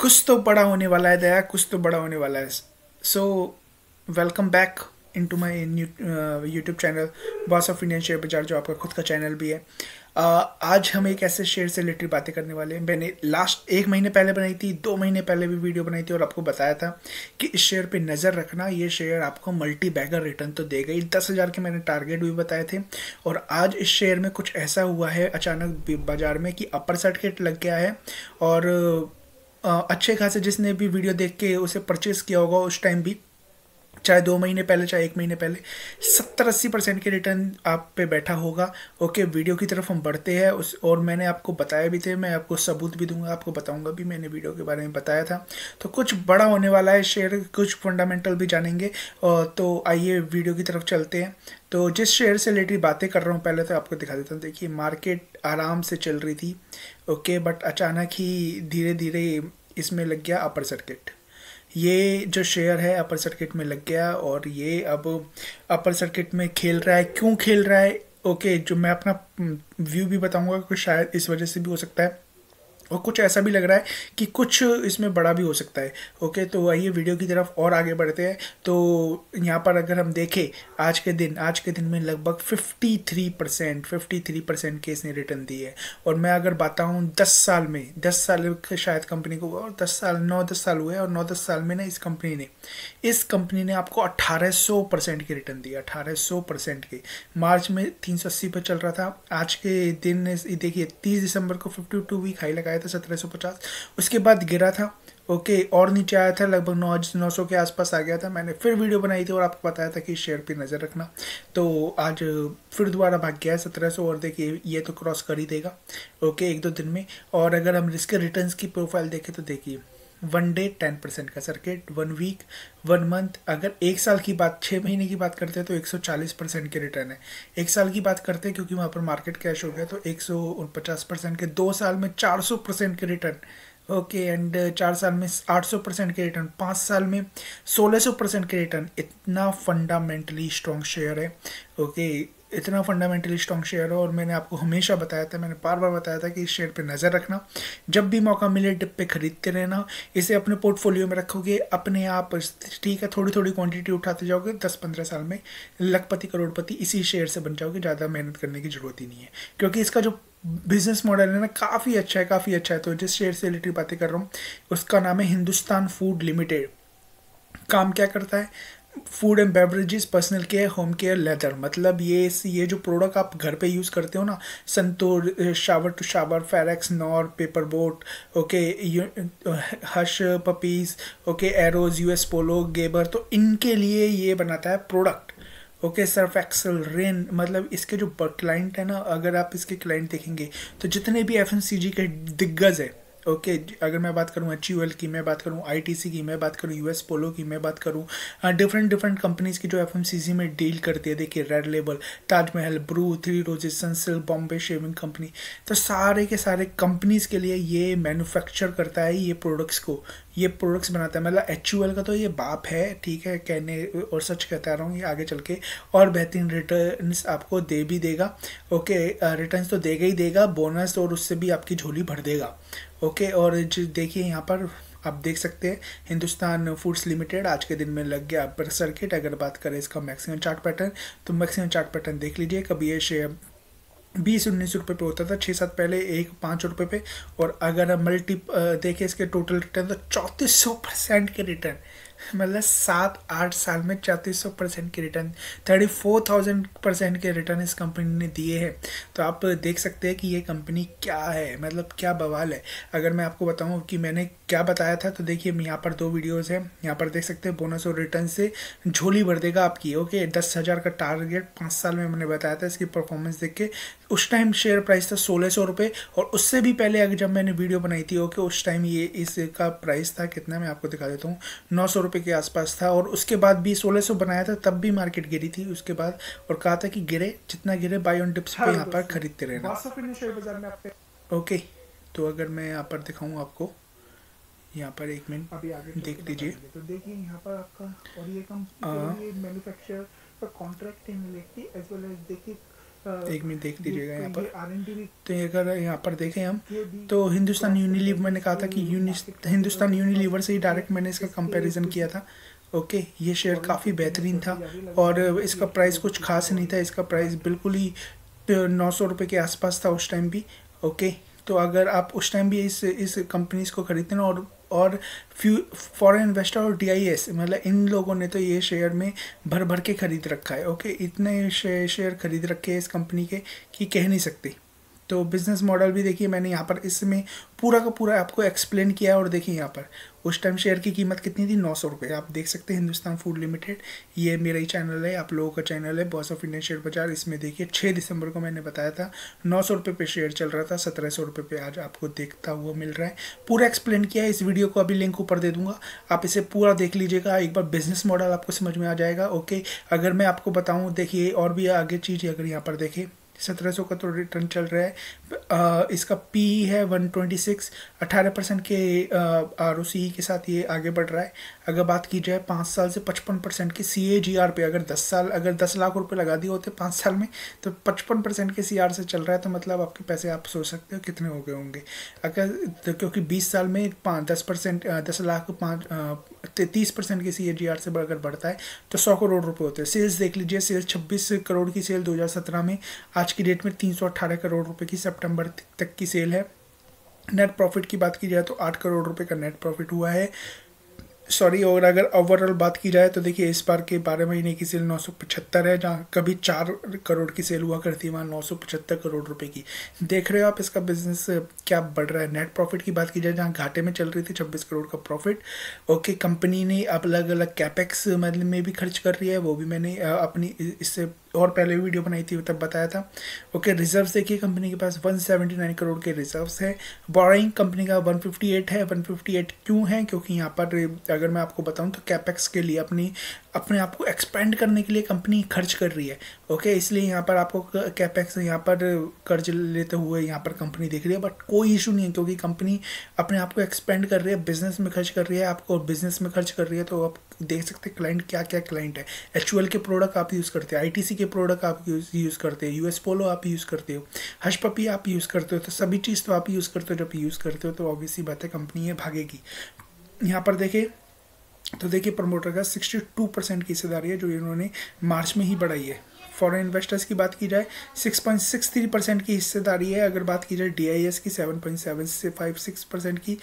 कुछ तो बड़ा होने वाला है दया कुछ तो बड़ा होने वाला है so welcome back into my YouTube channel boss of Indian share Bazaar जो आपका खुद का चैनल भी है uh, आज हम एक ऐसे शेयर से रिलेटेड बातें करने वाले हैं मैंने लास्ट एक महीने पहले बनाई थी दो महीने पहले भी वीडियो बनाई थी और आपको बताया था कि इस शेयर पे नज़र रखना ये शेयर आपको मल्टी बैगर रिटर्न तो देगा ही दस हज़ार के मैंने टारगेट भी बताए थे और आज इस शेयर में कुछ ऐसा हुआ है अचानक बाजार में कि अपर सर्किट लग गया है और अच्छे खासे जिसने भी वीडियो देख के उसे परचेज़ किया होगा उस टाइम भी चाहे दो महीने पहले चाहे एक महीने पहले सत्तर अस्सी परसेंट के रिटर्न आप पे बैठा होगा ओके वीडियो की तरफ हम बढ़ते हैं उस और मैंने आपको बताया भी थे मैं आपको सबूत भी दूंगा आपको बताऊंगा भी मैंने वीडियो के बारे में बताया था तो कुछ बड़ा होने वाला है शेयर कुछ फंडामेंटल भी जानेंगे तो आइए वीडियो की तरफ चलते हैं तो जिस शेयर से रिलेटेड बातें कर रहा हूँ पहले तो आपको दिखा देता हूँ देखिए मार्केट आराम से चल रही थी ओके बट अचानक ही धीरे धीरे इसमें लग गया अपर सर्किट ये जो शेयर है अपर सर्किट में लग गया और ये अब अपर सर्किट में खेल रहा है क्यों खेल रहा है ओके जो मैं अपना व्यू हम्म, भी बताऊंगा कि शायद इस वजह से भी हो सकता है और कुछ ऐसा भी लग रहा है कि कुछ इसमें बड़ा भी हो सकता है ओके तो आइए वीडियो की तरफ और आगे बढ़ते हैं तो यहाँ पर अगर हम देखें आज के दिन आज के दिन में लगभग 53 percent fifty three percent case ने रिटर्न दी है और मैं अगर बताऊँ दस साल में दस साल शायद कंपनी को और दस साल नौ दस साल हुए और नौ दस साल में ना इस कंपनी ने इस कंपनी ने आपको अट्ठारह सौ परसेंट की रिटर्न दी अट्ठारह सौ परसेंट की मार्च में तीन सौ अस्सी पर चल रहा था आज के दिन देखिए तीस दिसंबर को फिफ्टी टू वीक हाई लगाया गया था सत्रह सौ पचास उसके बाद गिरा था ओके और नीचे आया था लगभग नौ नौ सौ के आसपास आ गया था मैंने फिर वीडियो बनाई थी और आपको बताया था कि शेयर पे नज़र रखना तो आज फिर दोबारा भाग गया है सत्रह सौ और देखिए ये तो क्रॉस कर ही देगा ओके एक दो दिन में और अगर हम रिस्क रिटर्न्स की प्रोफाइल देखें तो देखिए वन डे टेन परसेंट का circuit one week one month अगर एक साल की बात छः महीने की बात करते हैं तो एक सौ चालीस परसेंट के रिटर्न है एक साल की बात करते हैं क्योंकि वहाँ पर मार्केट कैश हो गया तो एक सौ पचास परसेंट के दो साल में चार सौ परसेंट के रिटर्न ओके एंड चार साल में आठ सौ परसेंट के रिटर्न पाँच साल में सोलह सौ परसेंट के रिटर्न इतना फंडामेंटली स्ट्रॉन्ग शेयर है ओके इतना फंडामेंटली स्ट्रॉन्ग शेयर हो और मैंने आपको हमेशा बताया था मैंने बार बार बताया था कि इस शेयर पे नज़र रखना जब भी मौका मिले डिप पे खरीदते रहना इसे अपने पोर्टफोलियो में रखोगे अपने आप ठीक है थोड़ी थोड़ी क्वांटिटी उठाते जाओगे दस पंद्रह साल में लखपति करोड़पति इसी शेयर से बन जाओगे ज़्यादा मेहनत करने की ज़रूरत ही नहीं है क्योंकि इसका जो बिजनेस मॉडल है ना काफ़ी अच्छा है काफ़ी अच्छा है तो जिस शेयर से रिलेटेड बातें कर रहा हूँ उसका नाम है हिंदुस्तान फूड लिमिटेड काम क्या करता है food and beverages personal care home care leather मतलब ये ये जो प्रोडक्ट आप घर पे यूज़ करते हो ना Santoor Shower to Shower Farex Knorr Paper Boat okay Hush Puppies okay Arrows US Polo Gerber तो इनके लिए ये बनाता है product okay Surf Excel Rin मतलब इसके जो क्लाइंट है ना अगर आप इसके क्लाइंट देखेंगे तो जितने भी एफ के दिग्गज है ओके okay, अगर मैं बात करूँ एच की मैं बात करूँ आई की मैं बात करूँ यूएस पोलो की मैं बात करूँ डिफरेंट डिफरेंट कंपनीज़ की जो एफ में डील करती है देखिए Red Label Taj Mahal Bru three roses Sunsilk Bombay shaving company तो सारे के सारे कंपनीज़ के लिए ये मैन्युफैक्चर करता है ये प्रोडक्ट्स को ये प्रोडक्ट्स बनाता है मतलब एच यू एल का तो ये बाप है ठीक है कहने और सच कहता रहा हूँ ये आगे चल के और बेहतरीन रिटर्न आपको दे भी देगा ओके रिटर्न तो देगा ही देगा बोनस और उससे भी आपकी झोली भर देगा ओके और देखिए यहाँ पर आप देख सकते हैं हिंदुस्तान फूड्स लिमिटेड आज के दिन में लग गया पर सर्किट अगर बात करें इसका मैक्सिमम चार्ट पैटर्न तो मैक्सिमम चार्ट पैटर्न देख लीजिए कभी ये शेयर बीस उन्नीस रुपये पे होता था छः सात पहले एक पाँच रुपये पे और अगर मल्टी देखें इसके टोटल रिटर्न तो चौंतीस सौ परसेंट के रिटर्न मतलब सात आठ साल में चौंतीस सौ परसेंट के return thirty four thousand percent के रिटर्न इस कंपनी ने दिए हैं तो आप देख सकते हैं कि ये कंपनी क्या है मतलब क्या बवाल है अगर मैं आपको बताऊँ कि मैंने क्या बताया था तो देखिए यहाँ पर दो वीडियोस हैं यहाँ पर देख सकते हैं बोनस और रिटर्न से झोली भर देगा आपकी ओके दस हज़ार का टारगेट पाँच साल में मैंने बताया था इसकी परफॉर्मेंस देख के उस टाइम शेयर प्राइस था सोलह सौ रुपये और उससे भी पहले अगर जब मैंने वीडियो बनाई थी ओके उस टाइम ये इसका प्राइस था कितना मैं आपको दिखा देता हूँ नौ सौ रुपए के आसपास था और उसके बाद भी सोलह सौ बनाया था तब भी मार्केट गिरी थी उसके बाद और कहा था कि गिरे जितना गिरे बाई ऑन डिप्स पे यहाँ पर खरीदते रहना ओके तो अगर मैं यहाँ पर दिखाऊँ आपको यहाँ पर एक मिनट अभी आगे तो देख लीजिए तो देखिए यहाँ पर आपका और ये हाँ। कंपनी मैन्युफैक्चरर पर कॉन्ट्रैक्ट है मिलेगी एज वेल एज देखिए एक मिनट देख लीजिएगा यहाँ पर तो ये अगर यहाँ पर देखें हम तो हिंदुस्तान यूनिलीव मैंने कहा था कि यूनि हिंदुस्तान यूनिलीवर से ही डायरेक्ट मैंने इसका कंपैरिजन किया था ओके ये शेयर काफ़ी बेहतरीन था और इसका प्राइस कुछ खास नहीं था इसका प्राइस बिल्कुल ही नौ सौ रुपये के आसपास था उस टाइम भी ओके तो अगर आप उस टाइम भी इस इस कंपनीज को ख़रीदते हैं और और फ्यू फॉरेन इन्वेस्टर और डी मतलब इन लोगों ने तो ये शेयर में भर भर के खरीद रखा है ओके इतने शेयर खरीद रखे हैं इस कंपनी के कि कह नहीं सकते तो बिज़नेस मॉडल भी देखिए मैंने यहाँ पर इसमें पूरा का पूरा आपको एक्सप्लेन किया है और देखिए यहाँ पर उस टाइम शेयर की कीमत कितनी थी नौ सौ रुपये आप देख सकते हैं हिंदुस्तान फूड लिमिटेड ये मेरा ही चैनल है आप लोगों का चैनल है बॉस ऑफ इंडियन शेयर बाजार इसमें देखिए छः दिसंबर को मैंने बताया था नौ सौ रुपये पे शेयर चल रहा था सत्रह सौ रुपये पे आज आपको देखता हुआ मिल रहा है पूरा एक्सप्लेन किया है इस वीडियो को अभी लिंक ऊपर दे दूंगा आप इसे पूरा देख लीजिएगा एक बार बिजनेस मॉडल आपको समझ में आ जाएगा ओके अगर मैं आपको बताऊँ देखिए और भी आगे चीज़ अगर यहाँ पर देखें सत्रह सौ का तो रिटर्न चल रहा है इसका पी है वन ट्वेंटी सिक्स अठारह परसेंट के आर ओ सी के साथ ये आगे बढ़ रहा है अगर बात की जाए पाँच साल से पचपन परसेंट के सी ए जी आर पे अगर दस साल अगर दस लाख रुपए लगा दिए होते पाँच साल में तो पचपन परसेंट के सी आर से चल रहा है तो मतलब आपके पैसे आप सोच सकते हो कितने हो गए होंगे अगर तो क्योंकि बीस साल में पाँच दस परसेंट दस लाख पाँच तैतीस परसेंट की सी से बढ़कर बढ़ता है तो सौ करोड़ रुपये होते हैं सेल्स देख लीजिए सेल्स छब्बीस करोड़ की सेल सत्रह में आज की डेट में अट्ठारह करोड़ रुपये की सितंबर तक की सेल है नेट प्रॉफिट की बात की जाए तो आठ करोड़ रुपये का नेट प्रॉफिट हुआ है सॉरी और अगर ओवरऑल बात की जाए तो देखिए इस बार के बारह महीने की सेल नौ सौ पचहत्तर है जहाँ कभी चार करोड़ की सेल हुआ करती है वहाँ नौ सौ पचहत्तर करोड़ रुपए की देख रहे हो आप इसका बिजनेस क्या बढ़ रहा है नेट प्रॉफिट की बात की जाए जहाँ घाटे में चल रही थी छब्बीस करोड़ का प्रॉफिट ओके कंपनी ने अलग अलग कैपेक्स मतलब में भी खर्च कर रही है वो भी मैंने अपनी इससे और पहले भी वीडियो बनाई थी तब बताया था ओके रिजर्व देखिए कंपनी के पास 179 करोड़ के रिजर्व है बोरिंग कंपनी का 158 है 158 क्यों है क्योंकि यहाँ पर अगर मैं आपको बताऊँ तो कैपेक्स के लिए अपनी अपने आप को एक्सपेंड करने के लिए कंपनी खर्च कर रही है ओके इसलिए यहाँ पर आपको कैपेक्स यहाँ पर कर्ज लेते हुए यहाँ पर कंपनी देख रही है बट कोई इशू नहीं है क्योंकि कंपनी अपने आप को एक्सपेंड कर रही है बिजनेस में खर्च कर रही है आपको बिजनेस में खर्च कर रही है तो आप देख सकते हैं क्लाइंट क्या क्या क्लाइंट है एच के प्रोडक्ट आप यूज़ करते हैं आई के प्रोडक्ट आप यूज़ करते हो यू पोलो आप यूज़ करते हो हश पपी आप यूज़ करते हो तो सभी चीज़ तो आप यूज़ करते हो जब यूज़ करते हो तो ऑब्वियसली बात है कंपनी ये भागेगी यहाँ पर देखें तो देखिए प्रमोटर का 62 परसेंट की हिस्सेदारी है जो इन्होंने मार्च में ही बढ़ाई है फॉरेन इन्वेस्टर्स की बात की जाए 6.63 परसेंट की हिस्सेदारी है अगर बात की जाए डीआईएस की 7.756 परसेंट की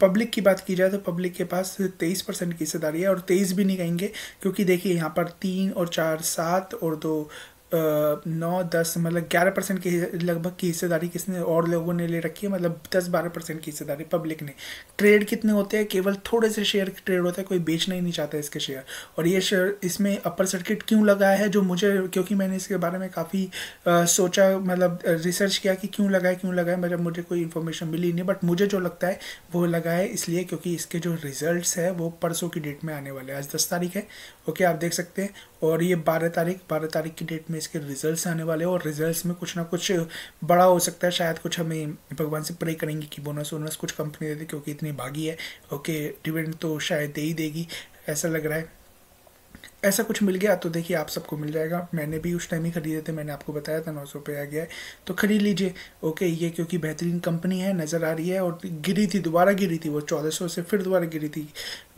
पब्लिक की बात की जाए तो पब्लिक के पास तेईस परसेंट की हिस्सेदारी है और तेईस भी नहीं कहेंगे क्योंकि देखिए यहाँ पर तीन और चार सात और दो नौ दस मतलब ग्यारह परसेंट की लगभग की हिस्सेदारी किसने और लोगों ने ले रखी है मतलब दस बारह परसेंट की हिस्सेदारी पब्लिक ने ट्रेड कितने होते हैं केवल थोड़े से शेयर ट्रेड होते हैं कोई बेचना ही नहीं चाहता इसके शेयर और ये शेयर इसमें अपर सर्किट क्यों लगाया है जो मुझे क्योंकि मैंने इसके बारे में काफ़ी सोचा मतलब रिसर्च किया कि क्यों लगाए क्यों लगाए मतलब मुझे कोई इन्फॉर्मेशन मिली नहीं बट मुझे जो लगता है वो है इसलिए क्योंकि इसके जो रिजल्ट है वो परसों की डेट में आने वाले हैं आज दस तारीख है ओके आप देख सकते हैं और ये बारह तारीख बारह तारीख की डेट में इसके रिजल्ट्स आने वाले हैं और रिजल्ट्स में कुछ ना कुछ बड़ा हो सकता है शायद कुछ हमें भगवान से प्रे करेंगे कि बोनस वोनस कुछ कंपनी दे दे क्योंकि इतनी भागी है ओके डिविडेंड तो शायद दे ही देगी ऐसा लग रहा है ऐसा कुछ मिल गया तो देखिए आप सबको मिल जाएगा मैंने भी उस टाइम ही ख़रीदे थे मैंने आपको बताया था नौ सौ आ गया है तो ख़रीद लीजिए ओके ये क्योंकि बेहतरीन कंपनी है नज़र आ रही है और गिरी थी दोबारा गिरी थी वो चौदह सौ से फिर दोबारा गिरी थी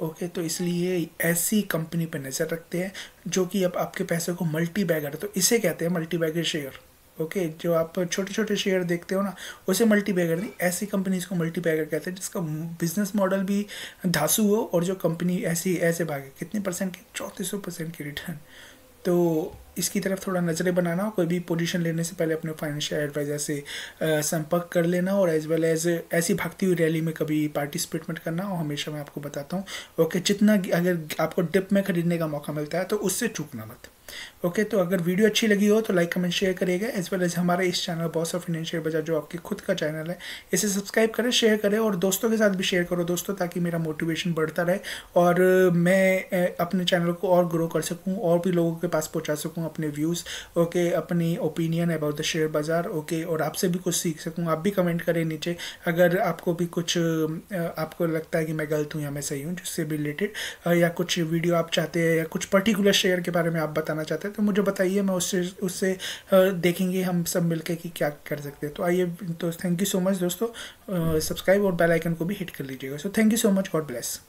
ओके तो इसलिए ऐसी कंपनी पर नज़र रखते हैं जो कि अब आपके पैसे को मल्टी बैगर तो इसे कहते हैं मल्टी बैगर शेयर ओके जो आप छोटे छोटे शेयर देखते हो ना उसे मल्टी बैगर नहीं ऐसी कंपनीज को मल्टी बैगर कहते हैं जिसका बिजनेस मॉडल भी धासु हो और जो कंपनी ऐसी ऐसे भागे कितने परसेंट की चौंतीस सौ परसेंट की रिटर्न तो इसकी तरफ थोड़ा नज़रें बनाना कोई भी पोजीशन लेने से पहले अपने फाइनेंशियल एडवाइज़र से संपर्क कर लेना और एज वेल एज ऐसी भागती हुई रैली में कभी पार्टिसिपेटमेंट करना और हमेशा मैं आपको बताता हूँ ओके जितना अगर आपको डिप में ख़रीदने का मौका मिलता है तो उससे चूकना मत ओके तो अगर वीडियो अच्छी लगी हो तो लाइक कमेंट शेयर करिएगा एज वेल एज हमारे इस channel boss of Indian share Bazaar जो आपकी खुद का चैनल है इसे सब्सक्राइब करें शेयर करें और दोस्तों के साथ भी शेयर करो दोस्तों ताकि मेरा मोटिवेशन बढ़ता रहे और uh, मैं uh, अपने चैनल को और ग्रो कर सकूँ और भी लोगों के पास पहुँचा सकूँ अपने व्यूज़ ओके अपनी opinion about the share bazaar okay और आपसे भी कुछ सीख सकूँ आप भी कमेंट करें नीचे अगर आपको भी कुछ uh, आपको लगता है कि मैं गलत हूँ या मैं सही हूँ जिससे रिलेटेड या कुछ वीडियो आप चाहते हैं या कुछ पर्टिकुलर शेयर के बारे में आप बताना चाहते हैं तो मुझे बताइए मैं उससे उससे देखेंगे हम सब मिलकर कि क्या कर सकते हैं तो आइए तो थैंक यू सो मच दोस्तों सब्सक्राइब और बेल आइकन को भी हिट कर लीजिएगा so thank you so much God bless